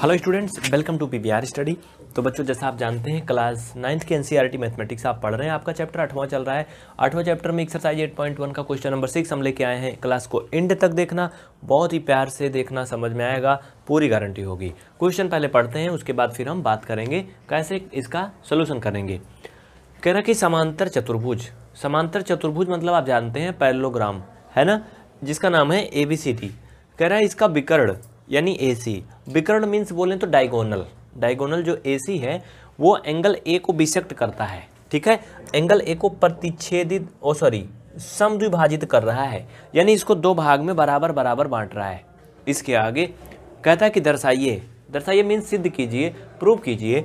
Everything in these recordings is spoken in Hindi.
Hello students welcome to PBR study तो बच्चों जैसा आप जानते हैं क्लास नाइन्थ के एनसीईआरटी मैथमेटिक्स e आप पढ़ रहे हैं आपका चैप्टर आठवां चल रहा है आठवां चैप्टर में एक्सरसाइज 8.1 का क्वेश्चन नंबर सिक्स हम लेके आए हैं क्लास को एंड तक देखना बहुत ही प्यार से देखना समझ में आएगा पूरी गारंटी होगी क्वेश्चन पहले पढ़ते हैं उसके बाद फिर हम बात करेंगे कैसे इसका सोल्यूशन करेंगे कह रहा कि समांतर चतुर्भुज समांतर चतुर्भुज मतलब आप जानते हैं पैरलोग्राम है ना जिसका नाम है ए बी सी टी कह रहा है इसका विकर्ण यानी ए सी विकर्ण मीन्स बोलें तो डायगोनल डायगोनल जो ए सी है वो एंगल ए को बिसेक्ट करता है ठीक है एंगल ए को प्रतिच्छेदित ओ सॉरी समद्विभाजित कर रहा है यानी इसको दो भाग में बराबर बराबर बांट रहा है इसके आगे कहता है कि दर्शाइए दर्शाइए मीन्स सिद्ध कीजिए प्रूव कीजिए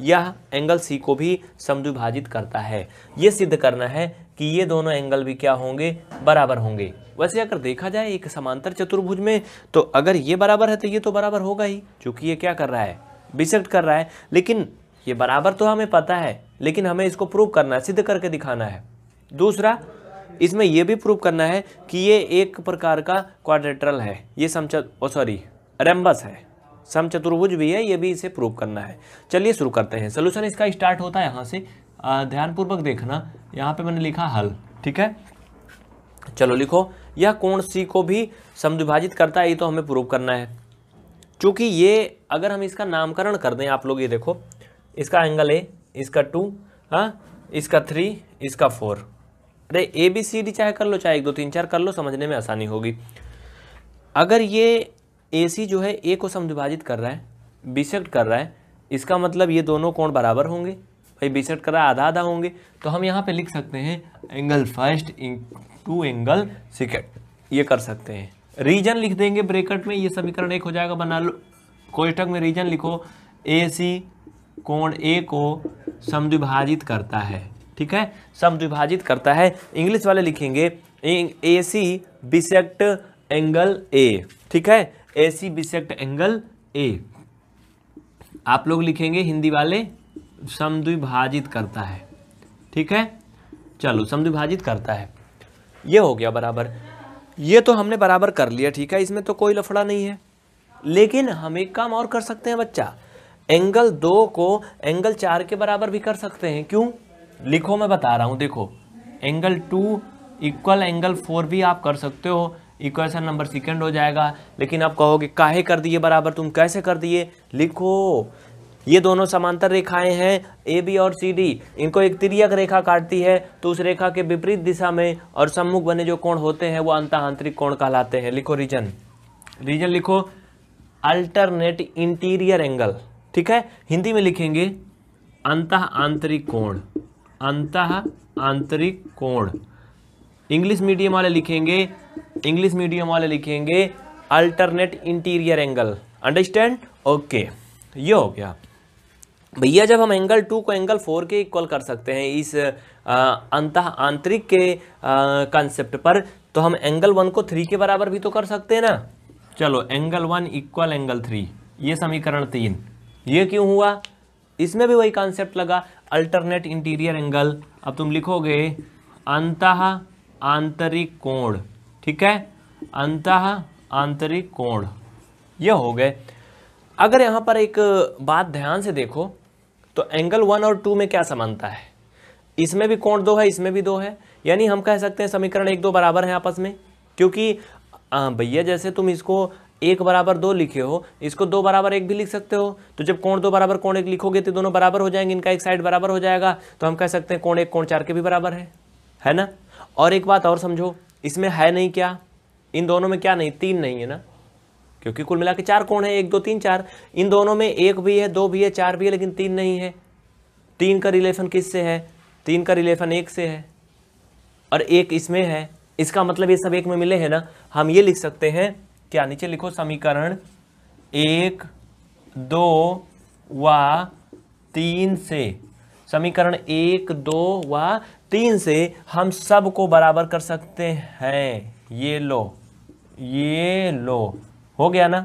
यह एंगल सी को भी समद्विभाजित करता है ये सिद्ध करना है कि ये दोनों एंगल भी क्या होंगे बराबर होंगे वैसे अगर देखा जाए एक समांतर चतुर्भुज में तो अगर ये बराबर है तो ये तो बराबर होगा ही क्योंकि ये क्या कर रहा है बिसेक्ट कर रहा है लेकिन ये बराबर तो हमें पता है लेकिन हमें इसको प्रूव करना है सिद्ध करके दिखाना है दूसरा इसमें यह भी प्रूव करना है कि ये एक प्रकार का क्वाड्रेटरल है ये समचत ओ सॉरी रेम्बस है समचतुर्भुज भी है ये भी इसे प्रूव करना है चलिए शुरू करते हैं सोल्यूशन इसका स्टार्ट होता है यहाँ से ध्यानपूर्वक देखना यहाँ पे मैंने लिखा हल ठीक है चलो लिखो या कोण सी को भी समद्विभाजित करता है ये तो हमें प्रूव करना है चूँकि ये अगर हम इसका नामकरण कर दें आप लोग ये देखो इसका एंगल ए इसका टू हाँ इसका थ्री इसका फोर अरे ए बी सी डी चाहे कर लो चाहे एक दो तीन चार कर लो समझने में आसानी होगी अगर ये ए सी जो है ए को समद्विभाजित कर रहा है बिसेक्ट कर रहा है इसका मतलब ये दोनों कोण बराबर होंगे भाई बिसेक्ट कर रहा है आधा आधा होंगे तो हम यहाँ पे लिख सकते हैं angle first to angle second ये कर सकते हैं रीजन लिख देंगे ब्रेकट में ये समीकरण एक हो जाएगा बना लो कोष्टक में रीजन लिखो ए सी कोण ए को समद्विभाजित करता है ठीक है समद्विभाजित करता है इंग्लिश वाले लिखेंगे ए सी बिसेक्ट एंगल ए ठीक है A C bisect angle A आप लोग लिखेंगे हिंदी वाले समद्विभाजित करता है ठीक है चलो समद्विभाजित करता है ये हो गया बराबर ये तो हमने बराबर कर लिया ठीक है इसमें तो कोई लफड़ा नहीं है लेकिन हम एक काम और कर सकते हैं बच्चा एंगल दो को एंगल चार के बराबर भी कर सकते हैं क्यों लिखो मैं बता रहा हूँ देखो angle two equal angle four भी आप कर सकते हो इक्वेशन नंबर सेकंड हो जाएगा लेकिन आप कहोगे काहे कर दिए बराबर तुम कैसे कर दिए लिखो ये दोनों समांतर रेखाएं हैं ए बी और सी डी इनको एक तिरक रेखा काटती है तो उस रेखा के विपरीत दिशा में और सम्मुख बने जो कोण होते हैं वो आंतरिक कोण कहलाते हैं लिखो रीजन रीजन लिखो अल्टरनेट इंटीरियर एंगल ठीक है हिंदी में लिखेंगे अंत आंतरिक कोण अंत आंतरिक कोण इंग्लिश मीडियम वाले लिखेंगे इंग्लिश मीडियम वाले लिखेंगे alternate interior angle understand okay ये हो गया भैया जब हम एंगल टू को एंगल फोर के इक्वल कर सकते हैं इस अंत आंतरिक के कंसेप्ट पर तो हम एंगल वन को थ्री के बराबर भी तो कर सकते हैं ना चलो angle one equal angle three ये समीकरण तीन ये क्यों हुआ इसमें भी वही कॉन्सेप्ट लगा अल्टरनेट इंटीरियर एंगल अब तुम लिखोगे अंत आंतरिक कोण ठीक है अंत आंतरिक कोण ये हो गए अगर यहाँ पर एक बात ध्यान से देखो तो एंगल वन और टू में क्या समानता है इसमें भी कोण दो है इसमें भी दो है यानी हम कह सकते हैं समीकरण एक दो बराबर हैं आपस में क्योंकि भैया जैसे तुम इसको एक बराबर दो लिखे हो इसको दो बराबर एक भी लिख सकते हो तो जब कोण दो बराबर कोण एक लिखोगे तो दोनों बराबर हो जाएंगे इनका एक साइड बराबर हो जाएगा तो हम कह सकते हैं कोण एक कोण चार के भी बराबर है है ना और एक बात और समझो इसमें है नहीं क्या इन दोनों में क्या नहीं तीन नहीं है ना क्योंकि कुल मिला के चार कौन है एक दो तीन चार इन दोनों में एक भी है दो भी है चार भी है लेकिन तीन नहीं है तीन का रिलेशन किस से है तीन का रिलेशन एक से है और एक इसमें है इसका मतलब ये सब एक में मिले हैं ना हम ये लिख सकते हैं क्या नीचे लिखो समीकरण एक दो व तीन से समीकरण एक दो व तीन से हम सब को बराबर कर सकते हैं ये लो ये लो हो गया ना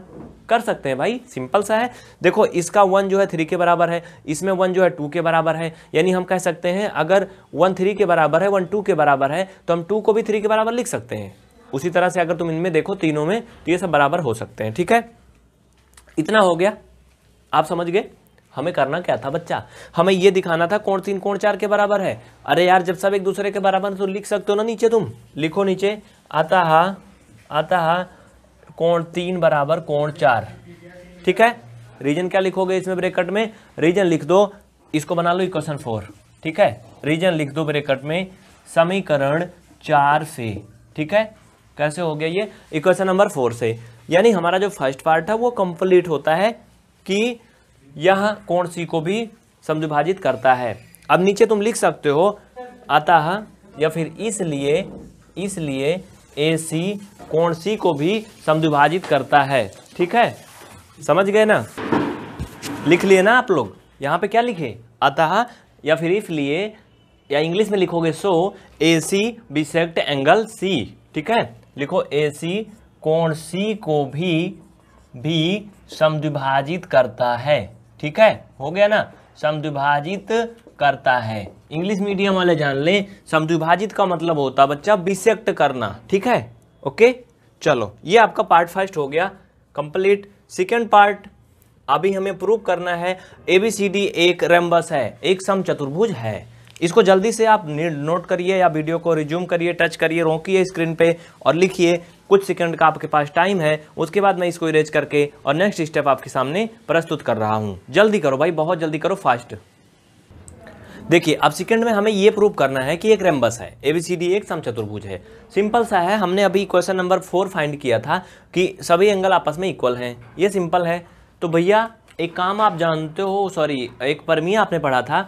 कर सकते हैं भाई सिंपल सा है देखो इसका वन जो है थ्री के बराबर है इसमें वन जो है टू के बराबर है यानी हम कह सकते हैं अगर वन थ्री के बराबर है वन टू के बराबर है तो हम टू को भी थ्री के बराबर लिख सकते हैं उसी तरह से अगर तुम इनमें देखो तीनों में तो ये सब बराबर हो सकते हैं ठीक है इतना हो गया आप समझ गए हमें करना क्या था बच्चा हमें ये दिखाना था कौन तीन कौन चार के बराबर है अरे यार जब सब एक दूसरे के बराबर तो लिख सकते हो ना नीचे तुम लिखो नीचे आता हा आता हा कोण तीन बराबर कोण चार ठीक है रीजन क्या लिखोगे इसमें ब्रेकट में रीजन लिख दो इसको बना लो इक्वेशन फोर ठीक है रीजन लिख दो ब्रेकट में समीकरण चार से ठीक है कैसे हो गया ये इक्वेशन नंबर फोर से यानी हमारा जो फर्स्ट पार्ट है वो कंप्लीट होता है कि यह कोण सी को भी समझुभाजित करता है अब नीचे तुम लिख सकते हो अतः या फिर इसलिए इसलिए ए सी कोण सी को भी समद्विभाजित करता है ठीक है समझ गए ना लिख लिए ना आप लोग यहाँ पे क्या लिखे अतः या फिर इसलिए या इंग्लिश में लिखोगे सो ए सी बिसेक्ट एंगल सी ठीक है लिखो ए सी कोण सी को भी भी समद्विभाजित करता है ठीक है हो गया ना समद्विभाजित करता है इंग्लिश मीडियम वाले जान लें समद्विभाजित का मतलब होता है बच्चा बिसेक्ट करना ठीक है ओके चलो ये आपका पार्ट फर्स्ट हो गया कंप्लीट सेकेंड पार्ट अभी हमें प्रूव करना है ए बी सी डी एक रेमबस है एक सम चतुर्भुज है इसको जल्दी से आप नोट करिए या वीडियो को रिज्यूम करिए टच करिए रोकिए स्क्रीन पे और लिखिए कुछ सेकंड का आपके पास टाइम है उसके बाद मैं इसको इरेज करके और नेक्स्ट स्टेप आपके सामने प्रस्तुत कर रहा हूँ जल्दी करो भाई बहुत जल्दी करो फास्ट देखिए अब सेकंड में हमें ये प्रूव करना है कि एक रेम्बस है ए बी सी डी एक समचतुर्भुज है सिंपल सा है हमने अभी क्वेश्चन नंबर फोर फाइंड किया था कि सभी एंगल आपस में इक्वल हैं ये सिंपल है तो भैया एक काम आप जानते हो सॉरी एक परमिया आपने पढ़ा था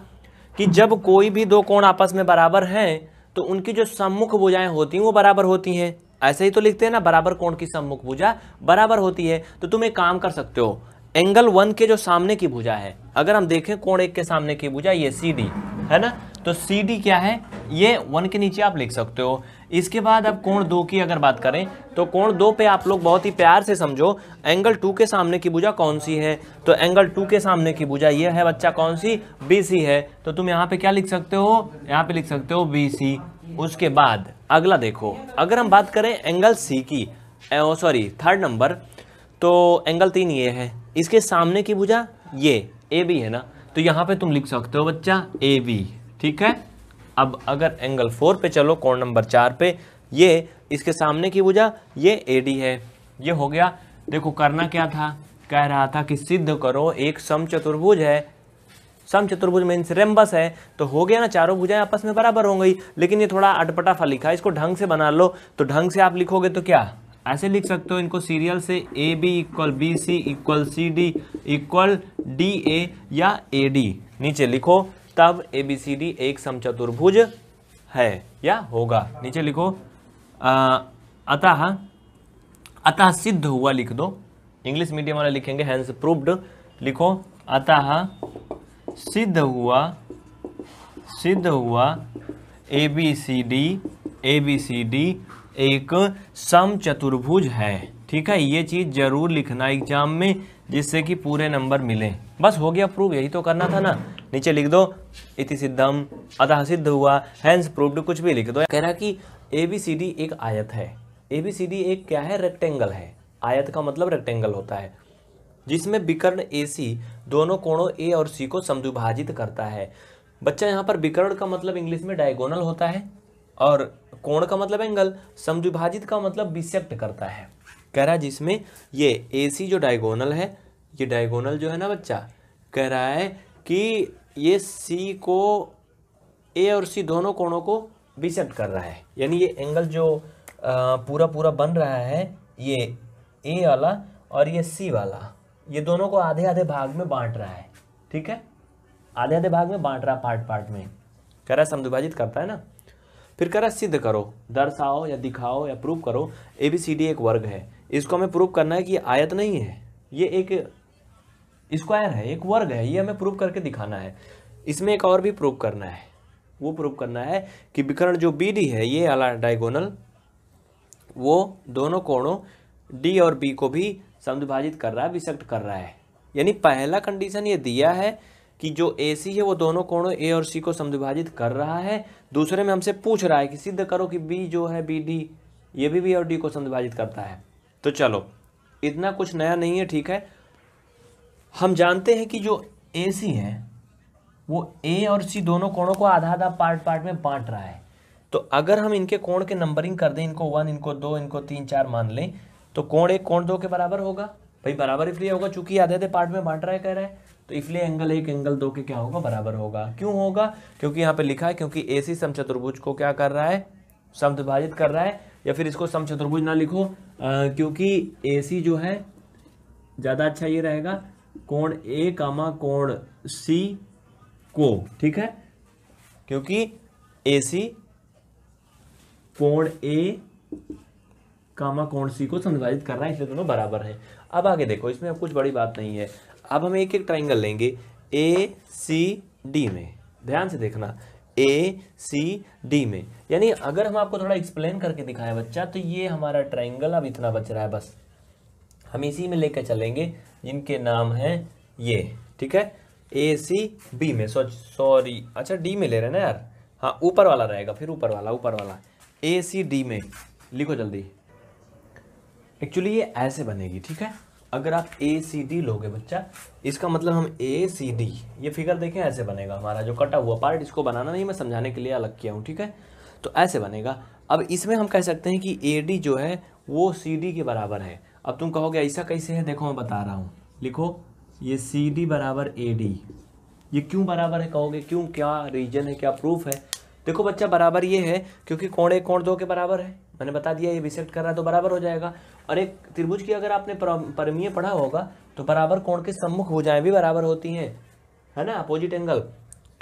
कि जब कोई भी दो कोण आपस में बराबर हैं तो उनकी जो सम्मुख भुजाएँ होती हैं वो बराबर होती हैं ऐसे ही तो लिखते हैं ना बराबर कोण की सम्मुख भुजा बराबर होती है तो तुम एक काम कर सकते हो एंगल वन के जो सामने की भुजा है अगर हम देखें कोण एक के सामने की भुजा ये सी डी है ना तो सी डी क्या है ये वन के नीचे आप लिख सकते हो इसके बाद अब कोण दो की अगर बात करें तो कोण दो पे आप लोग बहुत ही प्यार से समझो एंगल टू के सामने की भुजा कौन सी है तो एंगल टू के सामने की भुजा ये है बच्चा कौन सी बी सी है तो तुम यहाँ पे क्या लिख सकते हो यहाँ पे लिख सकते हो बी सी उसके बाद अगला देखो अगर हम बात करें एंगल सी की सॉरी थर्ड नंबर तो एंगल तीन ये है इसके सामने की भुजा ये ए बी है ना तो यहाँ पे तुम लिख सकते हो बच्चा ए बी ठीक है अब अगर एंगल फोर पे चलो कोण नंबर चार पे ये इसके सामने की भुजा ये ए डी है ये हो गया देखो करना क्या था कह रहा था कि सिद्ध करो एक सम चतुर्भुज है सम चतुर्भुज में रेम्बस है तो हो गया ना चारों भुजाएं आपस में बराबर हो गई लेकिन ये थोड़ा अटपटा फा लिखा इसको ढंग से बना लो तो ढंग से आप लिखोगे तो क्या ऐसे लिख सकते हो इनको सीरियल से A B equal B C equal C D equal D A या ए डी नीचे लिखो तब ए बी सी डी एक समचतुर्भुज है या होगा नीचे लिखो अतः अतः सिद्ध हुआ लिख दो इंग्लिश मीडियम वाला लिखेंगे हैंस प्रूव्ड लिखो अतः सिद्ध हुआ सिद्ध हुआ A B C D A B C D एक सम चतुर्भुज है ठीक है ये चीज़ जरूर लिखना एग्जाम में जिससे कि पूरे नंबर मिले बस हो गया प्रूव यही तो करना था ना नीचे लिख दो इति सिद्धम अतः सिद्ध हुआ हैंस प्रूव्ड कुछ भी लिख दो कह रहा कि ए बी सी डी एक आयत है ए बी सी डी एक क्या है रेक्टेंगल है आयत का मतलब रेक्टेंगल होता है जिसमें विकर्ण ए सी दोनों कोणों ए और सी को समद्विभाजित करता है बच्चा यहाँ पर विकर्ण का मतलब इंग्लिश में डायगोनल होता है और कोण का मतलब एंगल समद्विभाजित का मतलब बिसेप्ट करता है कह रहा है जिसमें ये ए सी जो डायगोनल है ये डायगोनल जो है ना बच्चा कह रहा है कि ये सी को ए और सी दोनों कोणों को बिसेप्ट कर रहा है यानी ये एंगल जो पूरा पूरा बन रहा है ये ए वाला और ये सी वाला ये दोनों को आधे आधे भाग में बांट रहा है ठीक है आधे आधे भाग में बांट रहा पार्ट पार्ट में कह रहा है समद्विभाजित करता है ना फिर कह रहा सिद्ध करो दर्शाओ या दिखाओ या प्रूव करो ए बी सी डी एक वर्ग है इसको हमें प्रूफ करना है कि आयत नहीं है ये एक स्क्वायर है एक वर्ग है ये हमें प्रूव करके दिखाना है इसमें एक और भी प्रूफ करना है वो प्रूफ करना है कि विकरण जो बी डी है ये अला डायगोनल वो दोनों कोणों डी और बी को भी समद्विभाजित कर रहा है विसक्त कर रहा है यानी पहला कंडीशन ये दिया है कि जो ए सी है वो दोनों कोणों ए और सी को समद्विभाजित कर रहा है दूसरे में हमसे पूछ रहा है कि सिद्ध करो कि बी जो है बी डी ये भी बी और डी को समद्विभाजित करता है तो चलो इतना कुछ नया नहीं है ठीक है हम जानते हैं कि जो ए सी है वो ए और सी दोनों कोणों को आधा आधा पार्ट पार्ट में बांट रहा है तो अगर हम इनके कोण के नंबरिंग कर दें इनको वन इनको दो इनको तीन चार मान लें तो कोण एक कोण दो के बराबर होगा भाई बराबर ही फ्री होगा चूंकि आधे आधे पार्ट में बांट रहा है कह रहा है तो इसलिए एंगल एक एंगल दो के क्या होगा बराबर होगा क्यों होगा क्योंकि यहाँ पे लिखा है क्योंकि ए सी समचतुर्भुज को क्या कर रहा है समविभाजित कर रहा है या फिर इसको समचतुर्भुज ना लिखो आ, क्योंकि ए सी जो है ज़्यादा अच्छा ये रहेगा कोण ए कामा कोण सी को ठीक है क्योंकि ए सी कोण ए कामा कोण सी को संविभाजित कर रहा है इसलिए दोनों बराबर है अब आगे देखो इसमें अब कुछ बड़ी बात नहीं है अब हम एक एक ट्राइंगल लेंगे ए सी डी में ध्यान से देखना ए सी डी में यानी अगर हम आपको थोड़ा एक्सप्लेन करके दिखाएं बच्चा तो ये हमारा ट्राइंगल अब इतना बच रहा है बस हम इसी में लेकर चलेंगे जिनके नाम हैं ये ठीक है ए सी बी में सॉरी सॉरी अच्छा डी में ले रहे हैं ना यार हाँ ऊपर वाला रहेगा फिर ऊपर वाला ऊपर वाला ए सी डी में लिखो जल्दी एक्चुअली ये ऐसे बनेगी ठीक है अगर आप ए सी डी लोगे बच्चा इसका मतलब हम ए सी डी ये फिगर देखें ऐसे बनेगा हमारा जो कटा हुआ पार्ट इसको बनाना नहीं मैं समझाने के लिए अलग किया हूँ ठीक है तो ऐसे बनेगा अब इसमें हम कह सकते हैं कि ए डी जो है वो सी डी के बराबर है अब तुम कहोगे ऐसा कैसे है देखो मैं बता रहा हूँ लिखो ये सी डी बराबर ए डी ये क्यों बराबर है कहोगे क्यों क्या रीजन है क्या प्रूफ है देखो बच्चा बराबर ये है क्योंकि कोण एक कोण दो के बराबर है मैंने बता दिया ये बिसेक्ट कर रहा है तो बराबर हो जाएगा और एक त्रिभुज की अगर आपने परमीय पढ़ा होगा तो बराबर कोण के सम्मुख भुजाएं भी बराबर होती हैं है ना अपोजिट एंगल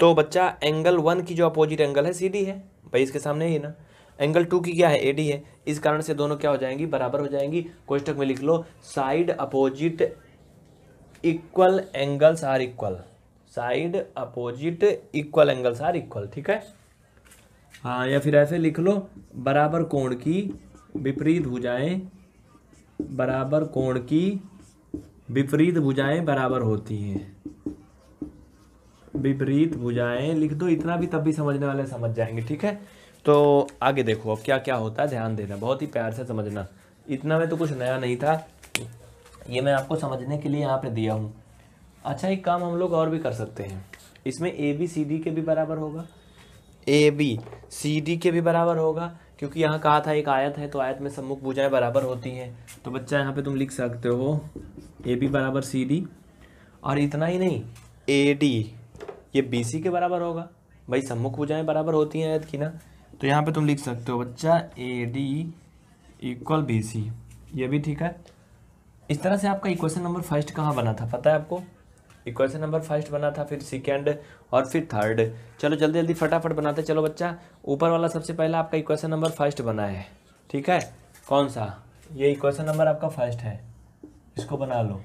तो बच्चा एंगल वन की जो अपोजिट एंगल है सी है भाई इसके सामने ही ना एंगल टू की क्या है ए है इस कारण से दोनों क्या हो जाएंगी बराबर हो जाएंगी क्वेश्चन में लिख लो side opposite equal angles are equal side opposite equal angles are equal ठीक है हाँ या फिर ऐसे लिख लो बराबर कोण की विपरीत भुजाएं बराबर कोण की विपरीत भुजाएं बराबर होती हैं विपरीत भुजाएं लिख दो इतना भी तब भी समझने वाले समझ जाएंगे ठीक है तो आगे देखो अब क्या क्या होता है ध्यान देना बहुत ही प्यार से समझना इतना में तो कुछ नया नहीं था ये मैं आपको समझने के लिए यहाँ पे दिया हूँ अच्छा एक काम हम लोग और भी कर सकते हैं इसमें ए बी सी डी के भी बराबर होगा ए बी सी डी के भी बराबर होगा क्योंकि यहाँ कहा था एक आयत है तो आयत में सम्मुख भुजाएं बराबर होती हैं तो बच्चा यहाँ पे तुम लिख सकते हो ए बी बराबर सी डी और इतना ही नहीं ए डी ये बी सी के बराबर होगा भाई सम्मुख भुजाएं बराबर होती हैं आयत की ना तो यहाँ पे तुम लिख सकते हो बच्चा A D equal B C ये भी ठीक है इस तरह से आपका इक्वेशन नंबर फर्स्ट कहाँ बना था पता है आपको ये क्वेश्चन नंबर फर्स्ट बना था फिर सेकेंड और फिर थर्ड चलो जल्दी जल्दी फटाफट बनाते चलो बच्चा ऊपर वाला सबसे पहला आपका इक्वेशन नंबर फर्स्ट बना है ठीक है कौन सा ये इक्वेशन नंबर आपका फर्स्ट है इसको बना लो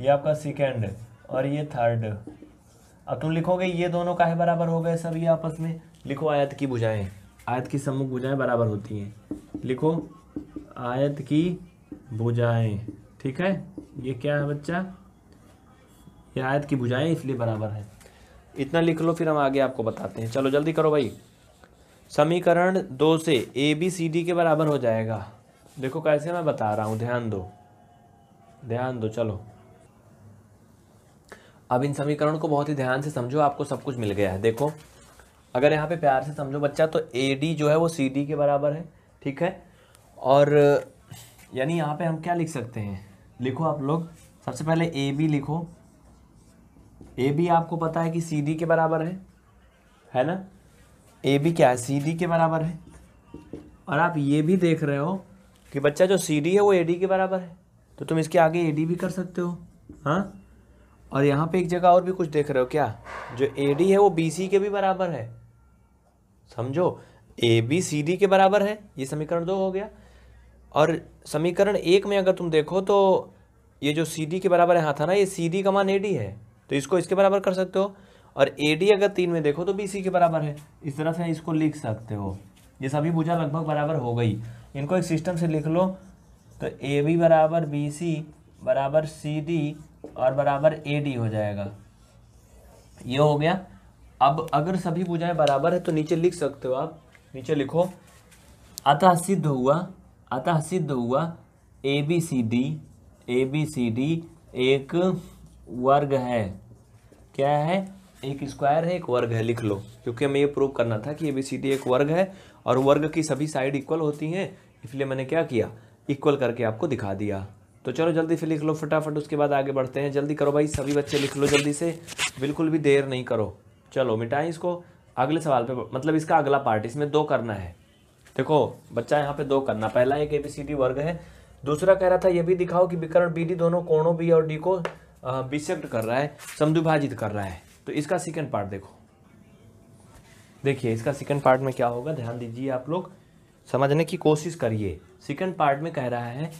ये आपका सेकेंड और ये थर्ड अब तुम लिखोगे ये दोनों काहे बराबर हो गए सब ये आपस में लिखो आयत की बुझाएँ आयत की सम्मुख बुझाएँ बराबर होती हैं लिखो आयत की बुझाएँ ठीक है ये क्या है बच्चा यह आयत की बुझाएँ इसलिए बराबर है इतना लिख लो फिर हम आगे आपको बताते हैं चलो जल्दी करो भाई समीकरण दो से ए बी सी डी के बराबर हो जाएगा देखो कैसे मैं बता रहा हूँ ध्यान दो ध्यान दो चलो अब इन समीकरण को बहुत ही ध्यान से समझो आपको सब कुछ मिल गया है देखो अगर यहाँ पे प्यार से समझो बच्चा तो ए डी जो है वो सी डी के बराबर है ठीक है और यानी यहाँ पे हम क्या लिख सकते हैं लिखो आप लोग सबसे पहले ए बी लिखो ए बी आपको पता है कि सी डी के बराबर है है ना ए बी क्या है सी डी के बराबर है और आप ये भी देख रहे हो कि बच्चा जो सी डी है वो ए डी के बराबर है तो तुम इसके आगे ए डी भी कर सकते हो हाँ और यहाँ पे एक जगह और भी कुछ देख रहे हो क्या जो ए डी है वो बी सी के भी बराबर है समझो ए बी सी डी के बराबर है ये समीकरण दो हो गया और समीकरण एक में अगर तुम देखो तो ये जो सी डी के बराबर यहाँ था ना ये सी डी का मान ए डी है तो इसको इसके बराबर कर सकते हो और ए डी अगर तीन में देखो तो बी सी के बराबर है इस तरह से इसको लिख सकते हो ये सभी भुजा लगभग बराबर हो गई इनको एक सिस्टम से लिख लो तो ए बी बराबर बी सी बराबर सी डी और बराबर ए डी हो जाएगा ये हो गया अब अगर सभी भुजाएं बराबर है तो नीचे लिख सकते हो आप नीचे लिखो अतः सिद्ध हुआ अतः सिद्ध हुआ A B C D A B C D एक वर्ग है क्या है एक स्क्वायर है एक वर्ग है लिख लो क्योंकि हमें ये प्रूव करना था कि ए बी सी डी एक वर्ग है और वर्ग की सभी साइड इक्वल होती हैं इसलिए मैंने क्या किया इक्वल करके आपको दिखा दिया तो चलो जल्दी से लिख लो फटाफट उसके बाद आगे बढ़ते हैं जल्दी करो भाई सभी बच्चे लिख लो जल्दी से बिल्कुल भी देर नहीं करो चलो मिटाएं इसको अगले सवाल पे मतलब इसका अगला पार्ट इसमें दो करना है देखो बच्चा यहाँ पे दो करना पहला एक ए बी सी डी वर्ग है दूसरा कह रहा था यह भी दिखाओ कि विकर्ण बी डी दोनों कोणों बी और डी को बिसेप्ट कर रहा है समदुभाजित कर रहा है तो इसका सेकेंड पार्ट देखो देखिए इसका सेकेंड पार्ट में क्या होगा ध्यान दीजिए आप लोग समझने की कोशिश करिए सेकेंड पार्ट में कह रहा है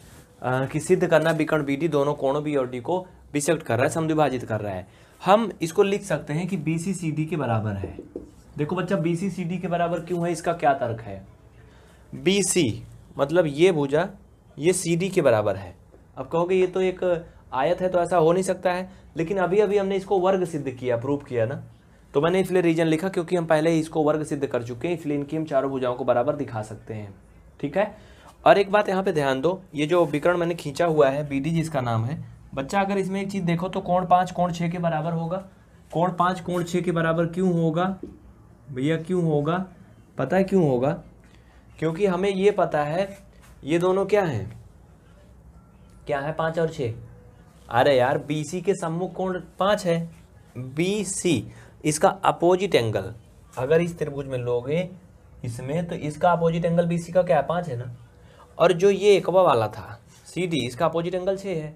आ, कि सिद्ध करना विकर्ण विधि दोनों कोणों बी और डी को बिसेप्ट कर रहा है समद्विभाजित कर रहा है हम इसको लिख सकते हैं कि बी सी सी डी के बराबर है देखो बच्चा बी सी सी डी के बराबर क्यों है इसका क्या तर्क है बी सी मतलब ये भुजा ये सी डी के बराबर है अब कहोगे ये तो एक आयत है तो ऐसा हो नहीं सकता है लेकिन अभी अभी हमने इसको वर्ग सिद्ध किया प्रूव किया ना तो मैंने इसलिए रीजन लिखा क्योंकि हम पहले ही इसको वर्ग सिद्ध कर चुके हैं इसलिए इनकी हम चारों भुजाओं को बराबर दिखा सकते हैं ठीक है और एक बात यहाँ पे ध्यान दो ये जो विकरण मैंने खींचा हुआ है बी डी जिसका नाम है बच्चा अगर इसमें एक चीज़ देखो तो कोण पाँच कोण छः के बराबर होगा कोण पाँच कोण छः के बराबर क्यों होगा भैया क्यों होगा पता है क्यों होगा क्योंकि हमें ये पता है ये दोनों क्या हैं क्या है पाँच और छः अरे यार बी सी के सम्मुख कोण पाँच है बी सी इसका अपोजिट एंगल अगर इस त्रिभुज में लोगे इसमें तो इसका अपोजिट एंगल बी सी का क्या है पाँच है ना और जो ये एकवा वाला था सी डी इसका अपोजिट एंगल छः है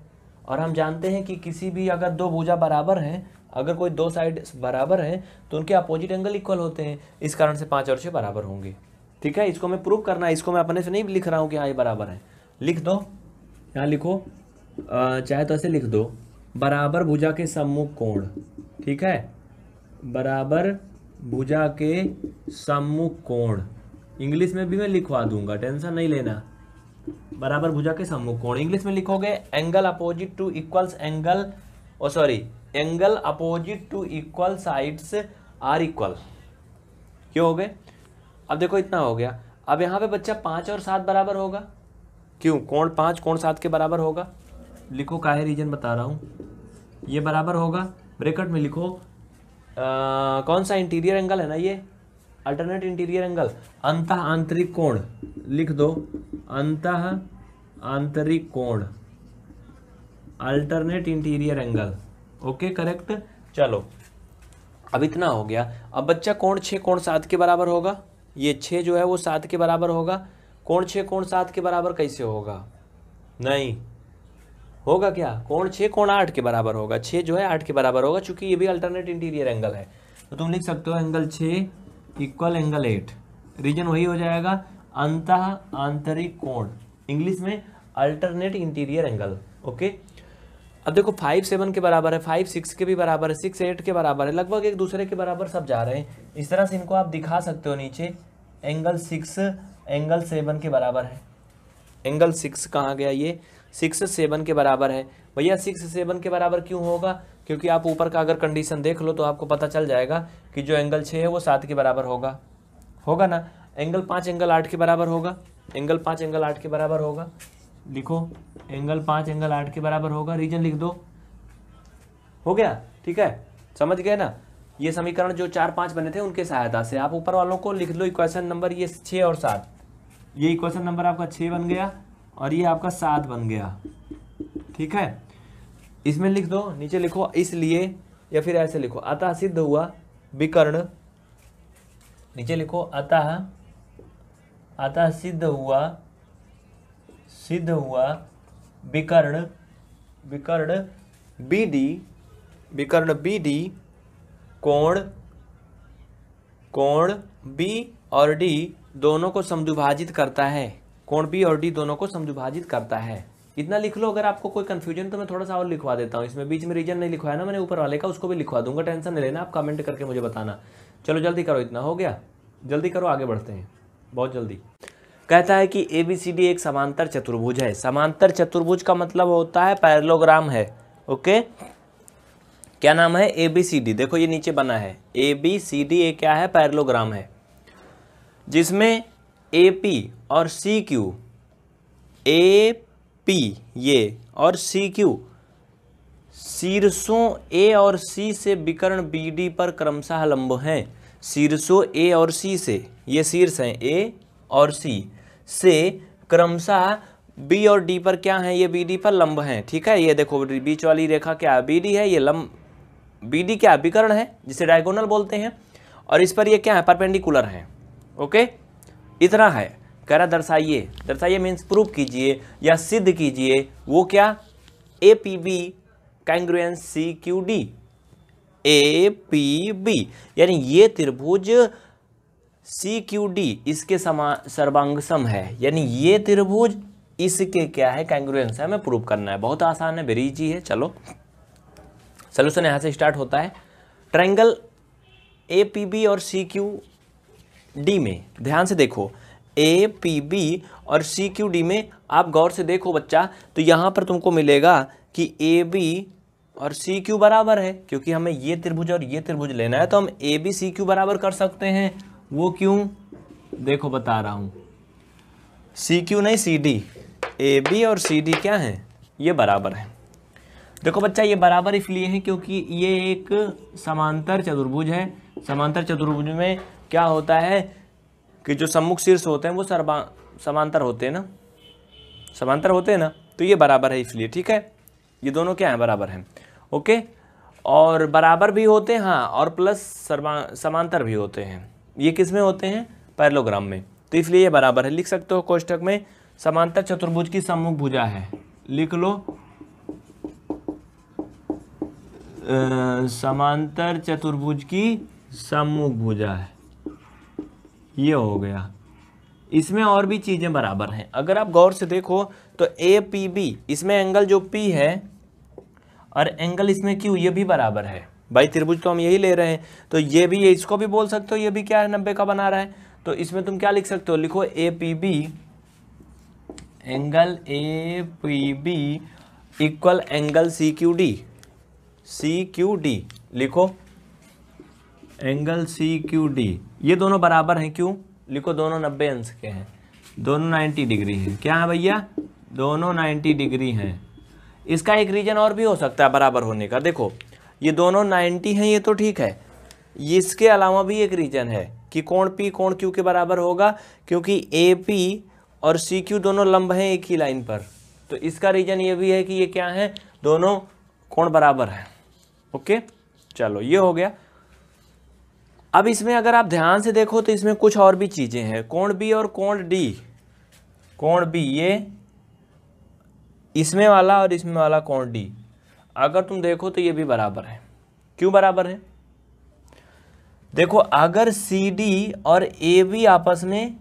और हम जानते हैं कि किसी भी अगर दो भुजा बराबर हैं अगर कोई दो साइड बराबर है तो उनके अपोजिट एंगल इक्वल होते हैं इस कारण से पाँच और छः बराबर होंगे ठीक है इसको मैं प्रूव करना है इसको मैं अपने से नहीं लिख रहा हूँ कि हाँ ये बराबर है लिख दो यहाँ लिखो चाहे तो ऐसे लिख दो बराबर भुजा के सम्मुख कोण ठीक है बराबर भुजा के सम्मुख कोण इंग्लिश में भी मैं लिखवा दूंगा टेंशन नहीं लेना बराबर भुजा के सम्मुख कोण इंग्लिश में लिखोगे angle opposite to equals angle oh sorry angle opposite to equal sides are equal क्यों हो गए अब देखो इतना हो गया अब यहाँ पे बच्चा पाँच और सात बराबर होगा क्यों कोण पाँच कोण सात के बराबर होगा लिखो काहे रीजन बता रहा हूँ ये बराबर होगा ब्रेकट में लिखो आ, कौन सा इंटीरियर एंगल है ना ये अल्टरनेट इंटीरियर एंगल अंत आंतरिक कोण लिख दो अंत आंतरिक कोण alternate interior angle okay correct चलो अब इतना हो गया अब बच्चा कोण छः कोण सात के बराबर होगा ये छः जो है वो सात के बराबर होगा कोण छः कोण सात के बराबर कैसे होगा नहीं होगा क्या कोण छः कोण आठ के बराबर होगा छः जो है आठ के बराबर होगा चूंकि ये भी अल्टरनेट इंटीरियर एंगल है तो तुम लिख सकते हो एंगल छः इक्वल एंगल एट रीजन वही हो जाएगा अंत आंतरिक कोण इंग्लिश में अल्टरनेट इंटीरियर एंगल ओके अब देखो फाइव सेवन के बराबर है फाइव सिक्स के भी बराबर है सिक्स एट के बराबर है लगभग एक दूसरे के बराबर सब जा रहे हैं इस तरह से इनको आप दिखा सकते हो नीचे एंगल सिक्स एंगल सेवन के बराबर है एंगल सिक्स कहाँ गया ये सिक्स सेवन के बराबर है भैया सिक्स सेवन के बराबर क्यों होगा क्योंकि आप ऊपर का अगर कंडीशन देख लो तो आपको पता चल जाएगा कि जो एंगल छः है वो सात के बराबर होगा होगा ना एंगल पाँच एंगल आठ के बराबर होगा एंगल पाँच एंगल आठ के बराबर होगा लिखो एंगल पाँच एंगल आठ के बराबर होगा रीजन लिख दो हो गया ठीक है समझ गए ना ये समीकरण जो चार पाँच बने थे उनके सहायता से आप ऊपर वालों को लिख लो इक्वेशन नंबर ये छः और सात ये इक्वेशन नंबर आपका छः बन गया और ये आपका सात बन गया ठीक है इसमें लिख दो नीचे लिखो इसलिए या फिर ऐसे लिखो अतः सिद्ध हुआ विकर्ण नीचे लिखो अतः अतः सिद्ध हुआ सिद्ध हुआ विकर्ण विकर्ण बी डी विकर्ण बी डी कोण कोण बी और डी दोनों को समदुभाजित करता है कोण बी और डी दोनों को समझुभाजित करता है इतना लिख लो अगर आपको कोई कंफ्यूजन तो मैं थोड़ा सा और लिखवा देता हूँ इसमें बीच में रीजन नहीं लिखवाया ना मैंने ऊपर वाले का उसको भी लिखवा दूंगा टेंशन नहीं लेना आप कमेंट करके मुझे बताना चलो जल्दी करो इतना हो गया जल्दी करो आगे बढ़ते हैं बहुत जल्दी कहता है कि ए बी सी डी एक समांतर चतुर्भुज है समांतर चतुर्भुज का मतलब होता है पैरलोग्राम है ओके क्या नाम है ए बी सी डी देखो ये नीचे बना है ए बी सी डी ये क्या है पैरलोग्राम है जिसमें ए पी और सी क्यू ए पी ये और सी क्यू शीर्षों ए और सी से विकर्ण बी डी पर क्रमशः लंब हैं शीर्षों ए और सी से ये शीर्ष हैं ए और सी से क्रमशः बी और डी पर क्या है ये बी डी पर लंब हैं ठीक है ये देखो बीच वाली रेखा क्या बी डी है ये लंब बी डी क्या विकर्ण है जिसे डायगोनल बोलते हैं और इस पर ये क्या है परपेंडिकुलर है ओके इतना है कह रहा दर्शाइए दर्शाइए मीन्स प्रूफ कीजिए या सिद्ध कीजिए वो क्या A P B congruence C Q D A P B यानी ये त्रिभुज सी क्यू डी इसके समा सर्वांग सम है यानी ये त्रिभुज इसके क्या है कैंग्रुएंस है हमें प्रूव करना है बहुत आसान है वेरी इजी है चलो सोल्यूशन यहाँ से स्टार्ट होता है ट्रायंगल ए पी बी और सी क्यू डी में ध्यान से देखो ए पी बी और सी क्यू डी में आप गौर से देखो बच्चा तो यहाँ पर तुमको मिलेगा कि ए बी और सी क्यू बराबर है क्योंकि हमें ये त्रिभुज और ये त्रिभुज लेना है तो हम ए बी सी क्यू बराबर कर सकते हैं वो क्यों देखो बता रहा हूँ सी क्यू नहीं सी डी ए बी और सी डी क्या है ये बराबर है देखो बच्चा ये बराबर इसलिए है क्योंकि ये एक समांतर चतुर्भुज है समांतर चतुर्भुज में क्या होता है कि जो सम्मुख शीर्ष होते हैं वो सर्वा समांतर होते हैं ना समांतर होते हैं ना तो ये बराबर है इसलिए ठीक है ये दोनों क्या हैं बराबर हैं ओके और बराबर भी होते हैं हाँ और प्लस सर्वा समांतर भी होते हैं ये किस में होते हैं पैरलोग्राम में तो इसलिए ये बराबर है लिख सकते हो कोष्टक में समांतर चतुर्भुज की सम्मुख भुजा है लिख लो समांतर चतुर्भुज की सम्मुख भुजा है ये हो गया इसमें और भी चीज़ें बराबर हैं अगर आप गौर से देखो तो ए पी बी इसमें एंगल जो पी है और एंगल इसमें क्यू ये भी बराबर है भाई त्रिभुज तो हम यही ले रहे हैं तो ये भी ये इसको भी बोल सकते हो ये भी क्या है नब्बे का बना रहा है तो इसमें तुम क्या लिख सकते हो लिखो A P B angle A P B equal angle C Q D C Q D लिखो एंगल सी क्यू डी ये दोनों बराबर हैं क्यों लिखो दोनों नब्बे अंश के हैं दोनों नाइन्टी डिग्री हैं क्या है भैया दोनों नाइन्टी डिग्री हैं इसका एक रीजन और भी हो सकता है बराबर होने का देखो ये दोनों नाइन्टी हैं ये तो ठीक है इसके अलावा भी एक रीजन है कि कोण पी कोण क्यू के बराबर होगा क्योंकि ए पी और सी क्यू दोनों लंब हैं एक ही लाइन पर तो इसका रीजन ये भी है कि ये क्या है दोनों कोण बराबर है ओके चलो ये हो गया अब इसमें अगर आप ध्यान से देखो तो इसमें कुछ और भी चीज़ें हैं कोण बी और कोण डी कोण बी ये इसमें वाला और इसमें वाला कोण डी अगर तुम देखो तो ये भी बराबर है क्यों बराबर है देखो अगर सी डी और ए बी आपस में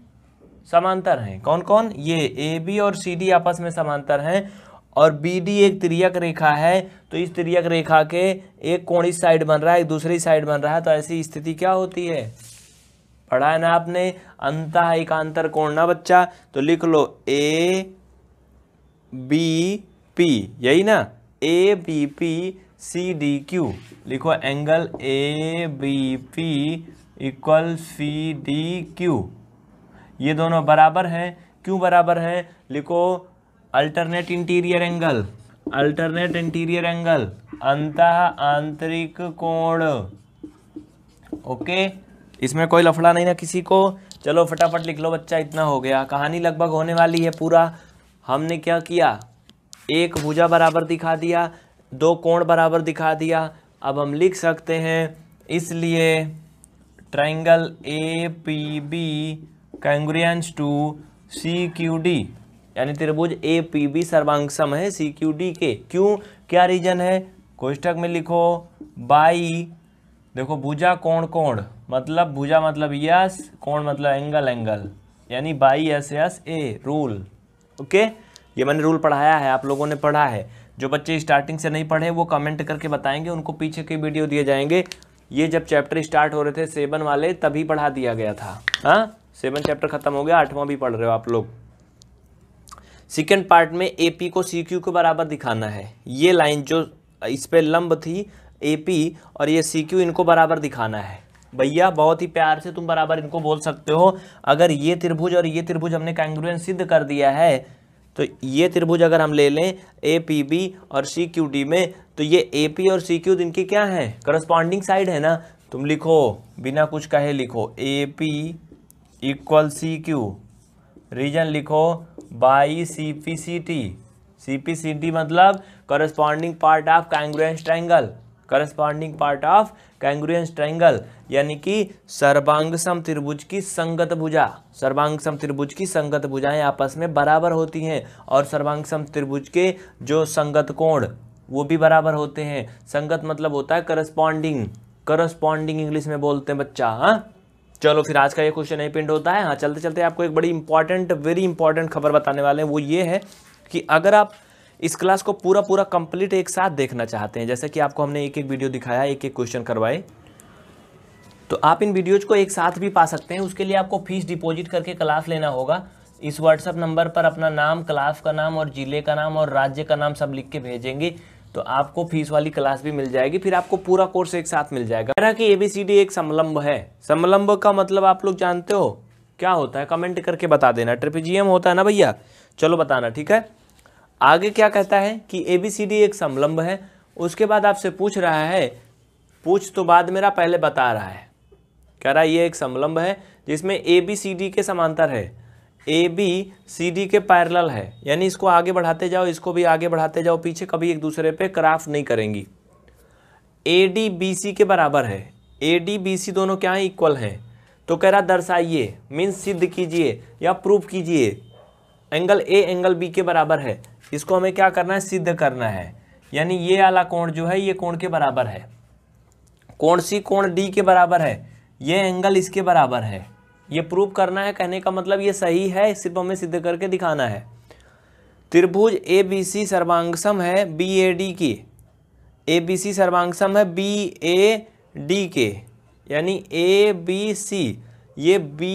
समांतर हैं कौन कौन ये ए बी और सी डी आपस में समांतर हैं और बी डी एक त्रियक रेखा है तो इस त्रियक रेखा के एक कोण इस साइड बन रहा है एक दूसरी साइड बन रहा है तो ऐसी स्थिति क्या होती है पढ़ा है ना आपने एक एकांतर कोण ना बच्चा तो लिख लो ए बी पी यही ना A B P C D Q लिखो angle A B P equal C D Q ये दोनों बराबर हैं क्यों बराबर हैं लिखो alternate interior angle alternate interior angle अंत आंतरिक कोण ओके इसमें कोई लफड़ा नहीं ना किसी को चलो फटाफट लिख लो बच्चा इतना हो गया कहानी लगभग होने वाली है पूरा हमने क्या किया एक भुजा बराबर दिखा दिया दो कोण बराबर दिखा दिया अब हम लिख सकते हैं इसलिए triangle A P B congruence to C Q D यानी त्रिभुज ए पी बी सर्वांग सम है सी क्यू डी के क्यों क्या रीजन है कोष्टक में लिखो बाई देखो भुजा कोण कोण मतलब भुजा मतलब यस कोण मतलब एंगल एंगल यानी by S S A rule okay ये मैंने रूल पढ़ाया है आप लोगों ने पढ़ा है जो बच्चे स्टार्टिंग से नहीं पढ़े वो कमेंट करके बताएंगे उनको पीछे के वीडियो दिए जाएंगे ये जब चैप्टर स्टार्ट हो रहे थे सेवन वाले तभी पढ़ा दिया गया था हाँ सेवन चैप्टर खत्म हो गया आठवां भी पढ़ रहे हो आप लोग सेकेंड पार्ट में ए पी को सी क्यू के बराबर दिखाना है ये लाइन जो इस पर लंब थी ए पी और ये सी क्यू इनको बराबर दिखाना है भैया बहुत ही प्यार से तुम बराबर इनको बोल सकते हो अगर ये त्रिभुज और ये त्रिभुज हमने कैंग्रुएन सिद्ध कर दिया है तो ये त्रिभुज अगर हम ले लें ए पी बी और सी क्यू डी में तो ये ए पी और सी क्यू इनकी क्या है करस्पॉन्डिंग साइड है ना तुम लिखो बिना कुछ कहे लिखो A P equal C Q reason लिखो by C P C T C P C T मतलब corresponding part of congruence triangle corresponding part of congruence triangle यानी कि सर्वांग सम त्रिभुज की संगत भुजा सर्वांग सम त्रिभुज की संगत भुजाएं आपस में बराबर होती हैं और सर्वांग सम त्रिभुज के जो संगत कोण वो भी बराबर होते हैं संगत मतलब होता है करस्पॉन्डिंग करस्पॉन्डिंग इंग्लिश में बोलते हैं बच्चा हाँ चलो फिर आज का ये क्वेश्चन नहीं पिंड होता है हाँ चलते चलते आपको एक बड़ी इंपॉर्टेंट वेरी इंपॉर्टेंट खबर बताने वाले हैं वो ये है कि अगर आप इस क्लास को पूरा पूरा कंप्लीट एक साथ देखना चाहते हैं जैसे कि आपको हमने एक एक वीडियो दिखाया एक एक क्वेश्चन करवाए तो आप इन वीडियोज को एक साथ भी पा सकते हैं उसके लिए आपको फीस डिपॉजिट करके क्लास लेना होगा इस व्हाट्सअप नंबर पर अपना नाम क्लास का नाम और ज़िले का नाम और राज्य का नाम सब लिख के भेजेंगे तो आपको फीस वाली क्लास भी मिल जाएगी फिर आपको पूरा कोर्स एक साथ मिल जाएगा है कि एबीसीडी एक समलंब है समलंब का मतलब आप लोग जानते हो क्या होता है कमेंट करके बता देना ट्रिपिजियम होता है ना भैया चलो बताना ठीक है आगे क्या कहता है कि एबीसीडी एक समलंब है उसके बाद आपसे पूछ रहा है पूछ तो बाद मेरा पहले बता रहा है कह रहा है ये एक समलंब है जिसमें ए बी सी डी के समांतर है ए बी सी डी के पैरल है यानी इसको आगे बढ़ाते जाओ इसको भी आगे बढ़ाते जाओ पीछे कभी एक दूसरे पे क्राफ नहीं करेंगी ए डी बी सी के बराबर है ए डी बी सी दोनों क्या है इक्वल हैं तो कह रहा दर्शाइए मीन्स सिद्ध कीजिए या प्रूफ कीजिए एंगल ए एंगल बी के बराबर है इसको हमें क्या करना है सिद्ध करना है यानी ये वाला कोण जो है ये कोण के बराबर है कोण सी कोण डी के बराबर है ये एंगल इसके बराबर है ये प्रूव करना है कहने का मतलब ये सही है सिर्फ हमें सिद्ध करके दिखाना है त्रिभुज ए बी सी सर्वांगसम है बी ए डी के ए बी सी सर्वांगसम है बी ए डी के यानी ए बी सी ये बी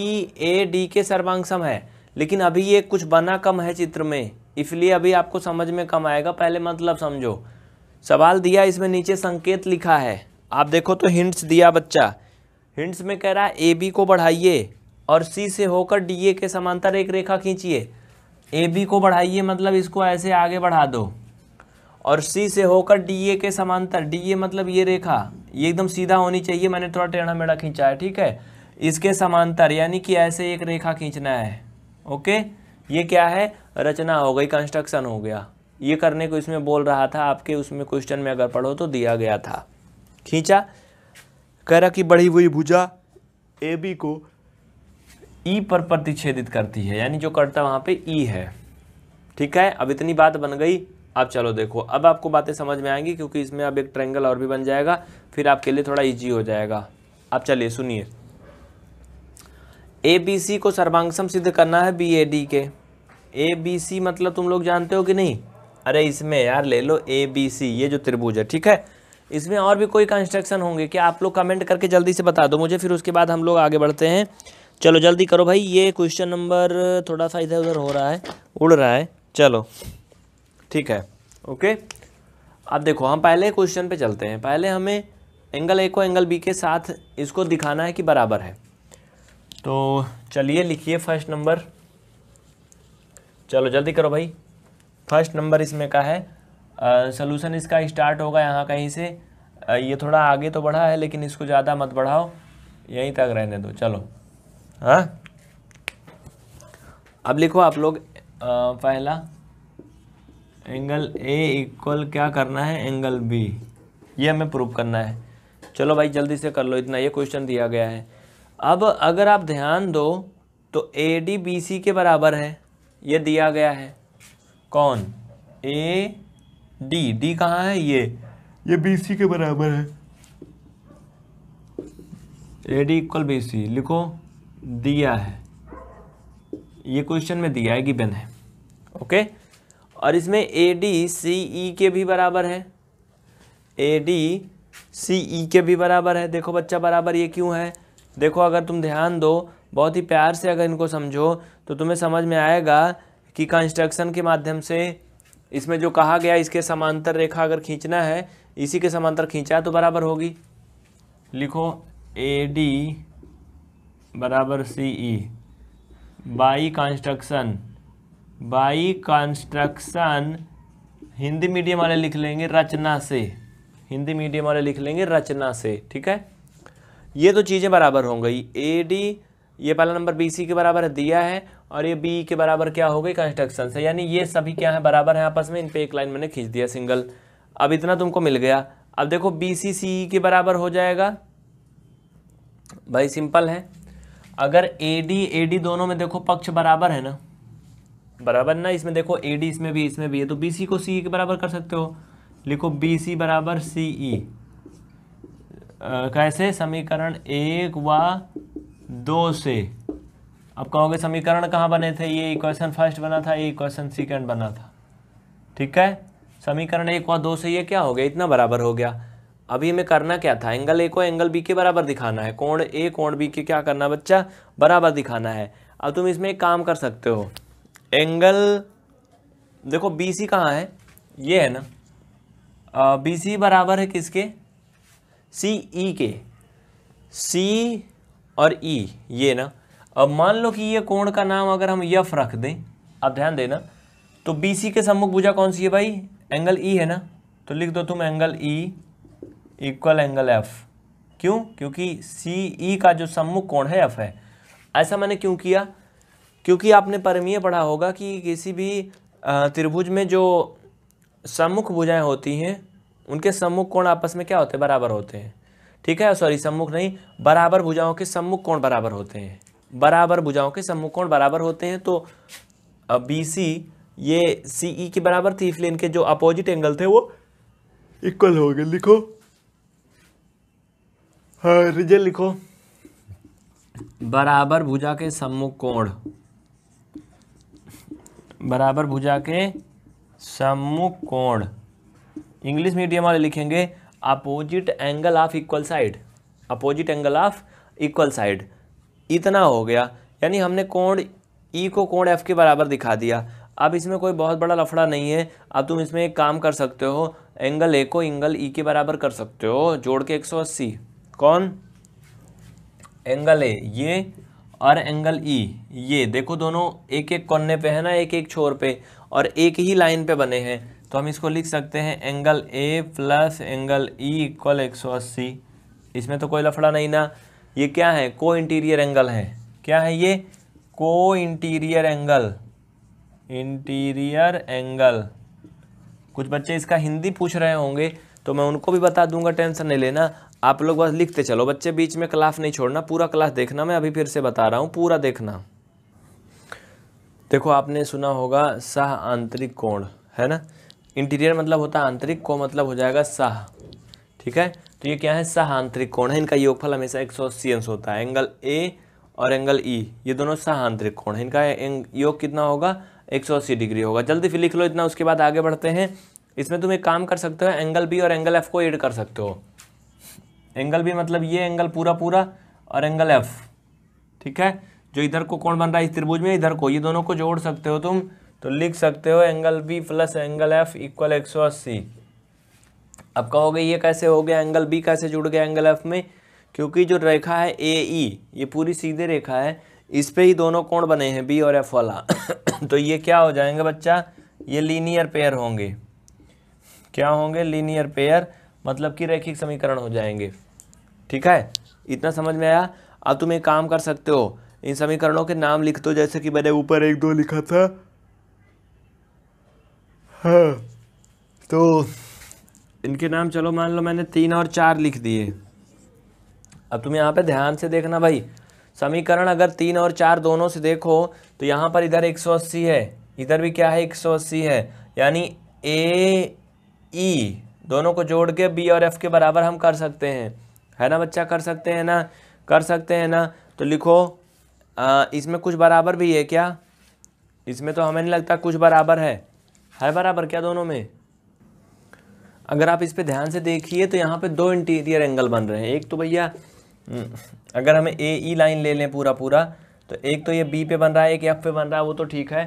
ए डी के सर्वांगसम है लेकिन अभी ये कुछ बना कम है चित्र में इसलिए अभी आपको समझ में कम आएगा पहले मतलब समझो सवाल दिया इसमें नीचे संकेत लिखा है आप देखो तो हिंट्स दिया बच्चा हिंट्स में कह रहा है ए बी को बढ़ाइए और सी से होकर डी ए के समांतर एक रेखा खींचिए ए बी को बढ़ाइए मतलब इसको ऐसे आगे बढ़ा दो और सी से होकर डी ए के समांतर डी ए मतलब ये रेखा ये एकदम सीधा होनी चाहिए मैंने थोड़ा टेढ़ा मेढ़ा खींचा है ठीक है इसके समांतर यानी कि ऐसे एक रेखा खींचना है ओके ये क्या है रचना हो गई कंस्ट्रक्शन हो गया ये करने को इसमें बोल रहा था आपके उसमें क्वेश्चन में अगर पढ़ो तो दिया गया था खींचा कह रहा कि बढ़ी हुई भुजा ए बी को ई पर प्रतिच्छेदित करती है यानी जो कर्ता वहाँ पे ई है ठीक है अब इतनी बात बन गई अब चलो देखो अब आपको बातें समझ में आएंगी क्योंकि इसमें अब एक ट्रैंगल और भी बन जाएगा फिर आपके लिए थोड़ा ईजी हो जाएगा अब चलिए सुनिए ए बी सी को सर्वांगसम सिद्ध करना है बी ए डी के ए बी सी मतलब तुम लोग जानते हो कि नहीं अरे इसमें यार ले लो ए बी सी ये जो त्रिभुज है ठीक है इसमें और भी कोई कंस्ट्रक्शन होंगे क्या आप लोग कमेंट करके जल्दी से बता दो मुझे फिर उसके बाद हम लोग आगे बढ़ते हैं चलो जल्दी करो भाई ये क्वेश्चन नंबर थोड़ा सा इधर उधर हो रहा है उड़ रहा है चलो ठीक है ओके अब देखो हम पहले क्वेश्चन पे चलते हैं पहले हमें एंगल ए को एंगल बी के साथ इसको दिखाना है कि बराबर है तो चलिए लिखिए फर्स्ट नंबर चलो जल्दी करो भाई फर्स्ट नंबर इसमें का है सोल्यूशन इसका स्टार्ट होगा यहाँ कहीं से आ, ये थोड़ा आगे तो बढ़ा है लेकिन इसको ज़्यादा मत बढ़ाओ यहीं तक रहने दो चलो हाँ अब लिखो आप लोग आ, पहला एंगल ए इक्वल क्या करना है एंगल बी ये हमें प्रूव करना है चलो भाई जल्दी से कर लो इतना ये क्वेश्चन दिया गया है अब अगर आप ध्यान दो तो ए डी बी सी के बराबर है ये दिया गया है कौन ए डी डी कहाँ है ये ये बी सी के बराबर है A D equal B C लिखो दिया है ये क्वेश्चन में दिया है गिबन है ओके और इसमें ए डी सी ई के भी बराबर है ए डी सी ई के भी बराबर है देखो बच्चा बराबर ये क्यों है देखो अगर तुम ध्यान दो बहुत ही प्यार से अगर इनको समझो तो तुम्हें समझ में आएगा कि कंस्ट्रक्शन के माध्यम से इसमें जो कहा गया इसके समांतर रेखा अगर खींचना है इसी के समांतर खींचा तो बराबर होगी लिखो ए डी बराबर C E by construction by construction Hindi medium वाले लिख लेंगे रचना से हिंदी मीडियम वाले लिख लेंगे रचना से ठीक है ये तो चीज़ें बराबर हो गई ए डी ये पहला नंबर बी सी के बराबर दिया है और ये बी के बराबर क्या हो गई कंस्ट्रक्शन से यानी ये सभी क्या है बराबर है आपस में इन पर एक लाइन मैंने खींच दिया सिंगल अब इतना तुमको मिल गया अब देखो बी सी सी के बराबर हो जाएगा भाई सिंपल है अगर ए डी ए डी दोनों में देखो पक्ष बराबर है ना बराबर ना इसमें देखो ए डी इसमें भी इसमें भी है तो बी सी को सी के बराबर कर सकते हो लिखो बी सी बराबर सी ई e। कैसे समीकरण एक व दो से अब कहोगे समीकरण कहाँ बने थे ये इक्वेशन फर्स्ट बना था ये इक्वेशन सेकंड बना था ठीक है समीकरण एक व दो से ये क्या हो गया इतना बराबर हो गया अभी हमें करना क्या था एंगल ए को एंगल बी के बराबर दिखाना है कोण ए कोण बी के क्या करना बच्चा बराबर दिखाना है अब तुम इसमें एक काम कर सकते हो एंगल देखो बी सी कहाँ है ये है ना बी सी बराबर है किसके सी ई e के सी और ई e, ये ना अब मान लो कि ये कोण का नाम अगर हम यफ रख दें अब ध्यान देना तो बी सी के सम्मुख भुजा कौन सी है भाई एंगल ई e है ना तो लिख दो तुम angle E e, equal angle F क्यों क्योंकि सी ई e का जो सम्मुख कोण है एफ है ऐसा मैंने क्यों किया क्योंकि आपने परमीय पढ़ा होगा कि किसी भी त्रिभुज में जो सम्मुख भुजाएं होती हैं उनके सम्मुख कोण आपस में क्या होते हैं बराबर होते हैं ठीक है सॉरी सम्मुख नहीं बराबर भुजाओं के सम्मुख कोण बराबर होते हैं बराबर भुजाओं के सम्मुख कोण बराबर होते हैं तो बी सी ये सी e ई के बराबर थी इसलिए इनके जो अपोजिट एंगल थे वो इक्वल हो गए लिखो हाँ, रिजल्ट लिखो बराबर भुजा के सम्मुख कोण बराबर भुजा के सम्मुख कोण इंग्लिश मीडियम वाले लिखेंगे opposite angle of equal side opposite angle of equal side इतना हो गया यानी हमने कोण ई e को कोण एफ के बराबर दिखा दिया अब इसमें कोई बहुत बड़ा लफड़ा नहीं है अब तुम इसमें एक काम कर सकते हो एंगल ए को एंगल ई e के बराबर कर सकते हो जोड़ के 180 कौन एंगल ए ये और एंगल ई ये देखो दोनों एक एक कोने पे है ना एक एक छोर पे और एक ही लाइन पे बने हैं तो हम इसको लिख सकते हैं angle A plus angle E equal एक सौ अस्सी इसमें तो कोई लफड़ा नहीं ना ये क्या है को इंटीरियर एंगल है क्या है ये को इंटीरियर एंगल इंटीरियर एंगल कुछ बच्चे इसका हिंदी पूछ रहे होंगे तो मैं उनको भी बता दूंगा टेंशन नहीं लेना आप लोग बस लिखते चलो बच्चे बीच में क्लास नहीं छोड़ना पूरा क्लास देखना मैं अभी फिर से बता रहा हूँ पूरा देखना देखो आपने सुना होगा सह आंतरिक कोण है ना इंटीरियर मतलब होता है आंतरिक को मतलब हो जाएगा सह ठीक है तो ये क्या है सह आंतरिक कोण है इनका योगफल हमेशा एक सौ होता है एंगल ए और एंगल ई e, ये दोनों सह आंतरिक कोण है इनका योग कितना होगा एक सौ अस्सी डिग्री होगा जल्दी फिर लिख लो इतना उसके बाद आगे बढ़ते हैं इसमें तुम एक काम कर सकते हो एंगल बी और एंगल एफ को एड कर सकते हो एंगल भी मतलब ये एंगल पूरा पूरा और एंगल एफ ठीक है जो इधर को कौन बन रहा है इस त्रिभुज में इधर को ये दोनों को जोड़ सकते हो तुम तो लिख सकते हो angle B plus angle F equal एक सौ अस्सी अब कहोगे ये कैसे हो गया एंगल बी कैसे जुड़ गया एंगल एफ में क्योंकि जो रेखा है ए ई ये पूरी सीधे रेखा है इस पे ही दोनों कोण बने हैं बी और एफ वाला तो ये क्या हो जाएंगे बच्चा ये लीनियर पेयर होंगे क्या होंगे लीनियर पेयर मतलब कि रैखिक समीकरण हो जाएंगे ठीक है इतना समझ में आया अब तुम एक काम कर सकते हो इन समीकरणों के नाम लिख दो जैसे कि मैंने ऊपर एक दो लिखा था हाँ तो इनके नाम चलो मान लो मैंने तीन और चार लिख दिए अब तुम यहाँ पे ध्यान से देखना भाई समीकरण अगर तीन और चार दोनों से देखो तो यहाँ पर इधर एक सौ अस्सी है इधर भी क्या है एक सौ अस्सी है यानी ए ई दोनों को जोड़ के बी और एफ के बराबर हम कर सकते हैं है ना बच्चा कर सकते हैं ना कर सकते हैं ना तो लिखो आ, इसमें कुछ बराबर भी है क्या इसमें तो हमें नहीं लगता कुछ बराबर है है बराबर क्या दोनों में अगर आप इस पर ध्यान से देखिए तो यहाँ पे दो इंटीरियर एंगल बन रहे हैं एक तो भैया हम्म, अगर हमें ए ई लाइन ले लें पूरा पूरा तो एक तो ये बी पे बन रहा है एक एफ पे बन रहा है वो तो ठीक है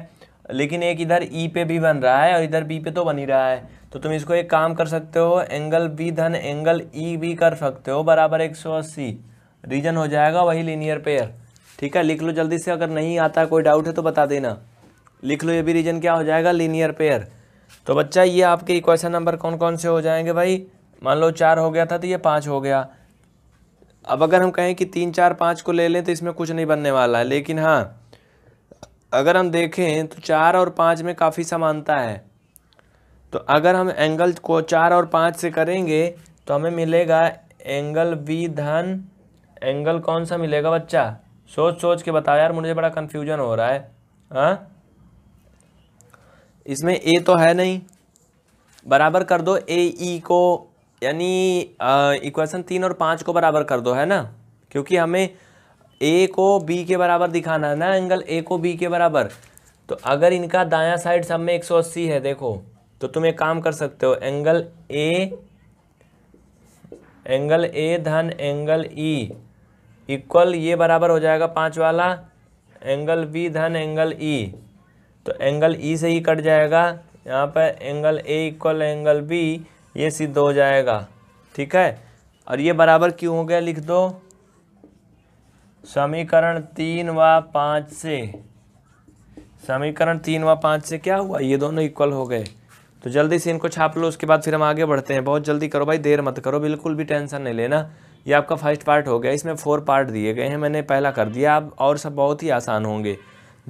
लेकिन एक इधर ई e पे भी बन रहा है और इधर बी पे तो बन ही रहा है तो तुम इसको एक काम कर सकते हो एंगल बी धन एंगल ई e भी कर सकते हो बराबर एक सौ अस्सी रीजन हो जाएगा वही लीनियर पेयर ठीक है लिख लो जल्दी से अगर नहीं आता कोई डाउट है तो बता देना लिख लो ये भी रीजन क्या हो जाएगा लीनियर पेयर तो बच्चा ये आपके इक्वेशन नंबर कौन कौन से हो जाएंगे भाई मान लो चार हो गया था तो ये पाँच हो गया अब अगर हम कहें कि तीन चार पाँच को ले लें तो इसमें कुछ नहीं बनने वाला है लेकिन हाँ अगर हम देखें तो चार और पाँच में काफ़ी समानता है तो अगर हम एंगल को चार और पाँच से करेंगे तो हमें मिलेगा एंगल बी धन एंगल कौन सा मिलेगा बच्चा सोच सोच के बताओ यार मुझे बड़ा कन्फ्यूजन हो रहा है हाँ इसमें ए तो है नहीं बराबर कर दो ए ई e को यानी इक्वेशन तीन और पाँच को बराबर कर दो है ना क्योंकि हमें ए को बी के बराबर दिखाना है ना एंगल ए को बी के बराबर तो अगर इनका दायां साइड सब में एक सौ अस्सी है देखो तो तुम एक काम कर सकते हो एंगल ए एंगल ए धन एंगल ई इक्वल ये बराबर हो जाएगा पाँच वाला एंगल बी धन एंगल ई e तो एंगल ई e से ही कट जाएगा यहाँ पर angle A equal angle B ये सिद्ध हो जाएगा ठीक है और ये बराबर क्यों हो गया लिख दो समीकरण तीन व पाँच से समीकरण तीन व पाँच से क्या हुआ ये दोनों इक्वल हो गए तो जल्दी से इनको छाप लो उसके बाद फिर हम आगे बढ़ते हैं बहुत जल्दी करो भाई देर मत करो बिल्कुल भी टेंशन नहीं लेना ये आपका फर्स्ट पार्ट हो गया इसमें फोर पार्ट दिए गए हैं मैंने पहला कर दिया आप और सब बहुत ही आसान होंगे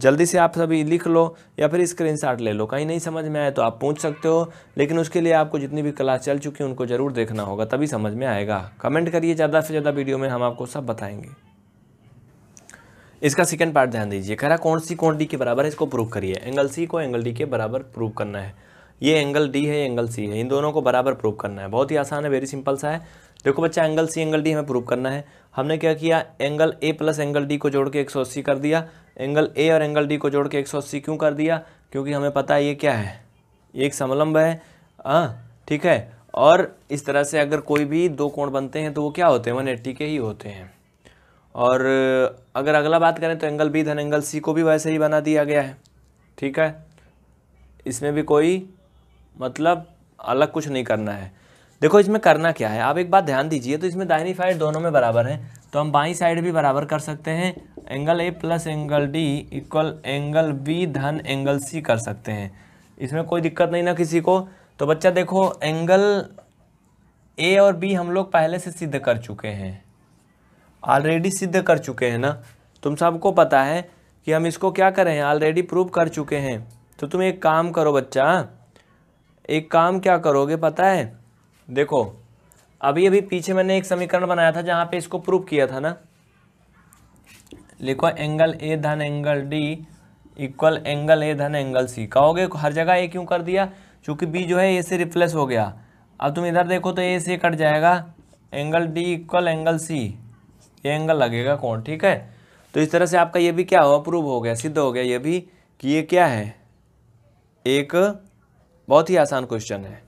जल्दी से आप सभी लिख लो या फिर स्क्रीनशॉट ले लो कहीं नहीं समझ में आए तो आप पूछ सकते हो लेकिन उसके लिए आपको जितनी भी क्लास चल चुकी है उनको ज़रूर देखना होगा तभी समझ में आएगा कमेंट करिए ज़्यादा से ज़्यादा वीडियो में हम आपको सब बताएंगे इसका सेकेंड पार्ट ध्यान दीजिए कह रहा कौन सी कौन डी के बराबर है इसको प्रूव करिए एंगल सी को एंगल डी के बराबर प्रूव करना है ये एंगल डी है ये एंगल सी है इन दोनों को बराबर प्रूव करना है बहुत ही आसान है वेरी सिंपल सा है देखो बच्चा एंगल सी एंगल डी हमें प्रूव करना है हमने क्या किया angle A plus angle D को जोड़ के एक कर दिया एंगल ए और एंगल डी को जोड़ के एक क्यों कर दिया क्योंकि हमें पता है ये क्या है ये एक समलंब है हाँ ठीक है और इस तरह से अगर कोई भी दो कोण बनते हैं तो वो क्या होते हैं वन एट्टी के ही होते हैं और अगर अगला बात करें तो एंगल बी धन एंगल सी को भी वैसे ही बना दिया गया है ठीक है इसमें भी कोई मतलब अलग कुछ नहीं करना है देखो इसमें करना क्या है आप एक बात ध्यान दीजिए तो इसमें दाहिनी साइड दोनों में बराबर है तो हम बाई साइड भी बराबर कर सकते हैं angle A plus angle D equal angle B धन एंगल सी कर सकते हैं इसमें कोई दिक्कत नहीं ना किसी को तो बच्चा देखो एंगल ए और बी हम लोग पहले से सिद्ध कर चुके हैं ऑलरेडी सिद्ध कर चुके हैं ना तुम सबको पता है कि हम इसको क्या करें ऑलरेडी प्रूव कर चुके हैं तो तुम एक काम करो बच्चा एक काम क्या करोगे पता है देखो अभी अभी पीछे मैंने एक समीकरण बनाया था जहाँ पे इसको प्रूव किया था ना लिखो एंगल ए धन angle D equal angle A धन एंगल सी कहोगे हर जगह ए क्यों कर दिया क्योंकि बी जो है ए से रिप्लेस हो गया अब तुम इधर देखो तो ए से कट जाएगा angle D equal angle C ये एंगल लगेगा कौन ठीक है तो इस तरह से आपका ये भी क्या हुआ प्रूव हो गया सिद्ध हो गया ये भी कि ये क्या है एक बहुत ही आसान क्वेश्चन है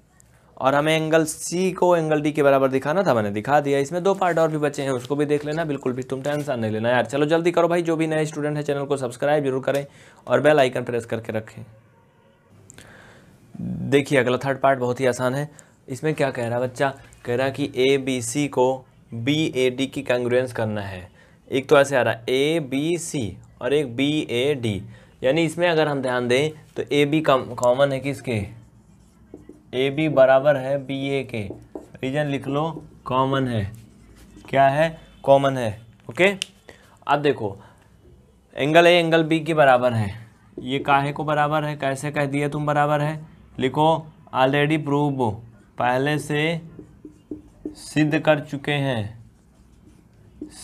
और हमें एंगल सी को एंगल डी के बराबर दिखाना था मैंने दिखा दिया इसमें दो पार्ट और भी बचे हैं उसको भी देख लेना बिल्कुल भी तुम टेंशन नहीं लेना यार चलो जल्दी करो भाई जो भी नए स्टूडेंट है चैनल को सब्सक्राइब जरूर करें और बेल आइकन प्रेस करके रखें देखिए अगला थर्ड पार्ट बहुत ही आसान है इसमें क्या कह रहा है बच्चा कह रहा कि ए बी सी को बी ए डी की कंग्रुएंस करना है एक तो ऐसे आ रहा ए बी सी और एक बी ए डी यानी इसमें अगर हम ध्यान दें तो ए बी कॉमन है किसके ए बी बराबर है बी ए के रीजन लिख लो कॉमन है क्या है कॉमन है ओके अब देखो एंगल ए एंगल बी के बराबर है ये काहे को बराबर है कैसे कह दिए तुम बराबर है लिखो ऑलरेडी प्रूव पहले से सिद्ध कर चुके हैं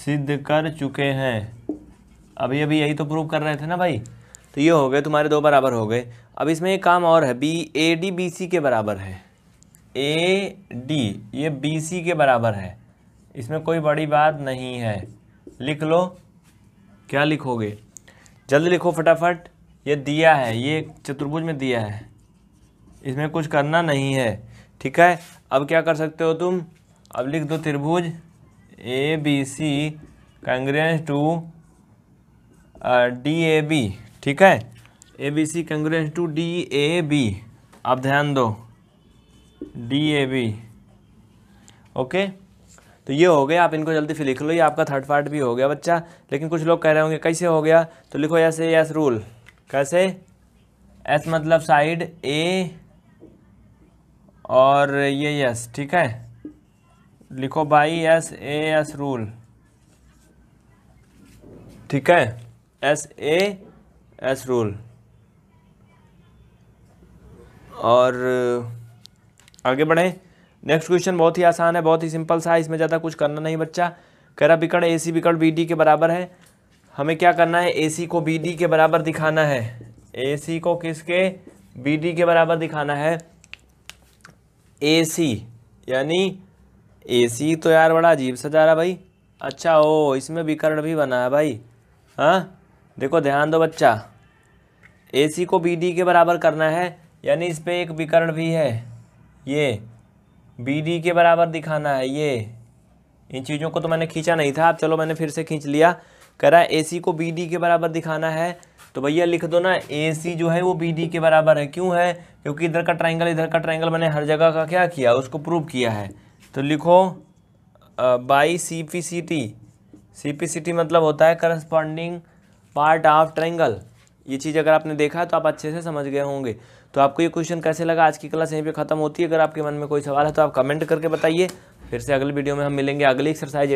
सिद्ध कर चुके हैं अभी अभी यही तो प्रूव कर रहे थे ना भाई तो ये हो गए तुम्हारे दो बराबर हो गए अब इसमें एक काम और है B A D B C के बराबर है ए डी ये बी सी के बराबर है इसमें कोई बड़ी बात नहीं है लिख लो क्या लिखोगे जल्दी लिखो फटाफट ये दिया है ये चतुर्भुज में दिया है इसमें कुछ करना नहीं है ठीक है अब क्या कर सकते हो तुम अब लिख दो त्रिभुज A B C congruence to D A B ठीक है A B C congruence to D A B आप ध्यान दो डी ए बी ओके तो ये हो गया आप इनको जल्दी फिर लिख लो ये आपका थर्ड पार्ट भी हो गया बच्चा लेकिन कुछ लोग कह रहे होंगे कैसे हो गया तो लिखो ऐसे एस रूल कैसे एस मतलब साइड ए और ये यस ठीक है लिखो by S A S rule ठीक है एस ए एस रूल और आगे बढ़ें नेक्स्ट क्वेश्चन बहुत ही आसान है बहुत ही सिंपल सा है इसमें ज़्यादा कुछ करना नहीं बच्चा कह रहा विकर्ण ए सी विकर्ण बी डी के बराबर है हमें क्या करना है ए सी को बी डी के बराबर दिखाना है ए सी को किसके बी डी के बराबर दिखाना है ए सी यानी ए सी तो यार बड़ा अजीब सा जा रहा भाई अच्छा ओ इसमें विकर्ण भी बना है भाई हाँ देखो ध्यान दो बच्चा ए सी को बी डी के बराबर करना है यानी इस पर एक विकर्ण भी है ये बी डी के बराबर दिखाना है ये इन चीज़ों को तो मैंने खींचा नहीं था अब चलो मैंने फिर से खींच लिया कह रहा है ए सी को बी डी के बराबर दिखाना है तो भैया लिख दो ना ए सी जो है वो बी डी के बराबर है क्यों है क्योंकि इधर का ट्राइंगल इधर का ट्राइंगल मैंने हर जगह का क्या किया उसको प्रूव किया है तो लिखो by C P C T C P C T मतलब होता है करस्पॉन्डिंग पार्ट ऑफ ट्राइंगल ये चीज़ अगर आपने देखा है तो आप अच्छे से समझ गए होंगे तो आपको ये क्वेश्चन कैसे लगा आज की क्लास यहीं पे ख़त्म होती है अगर आपके मन में कोई सवाल है तो आप कमेंट करके बताइए फिर से अगले वीडियो में हम मिलेंगे अगली एक्सरसाइज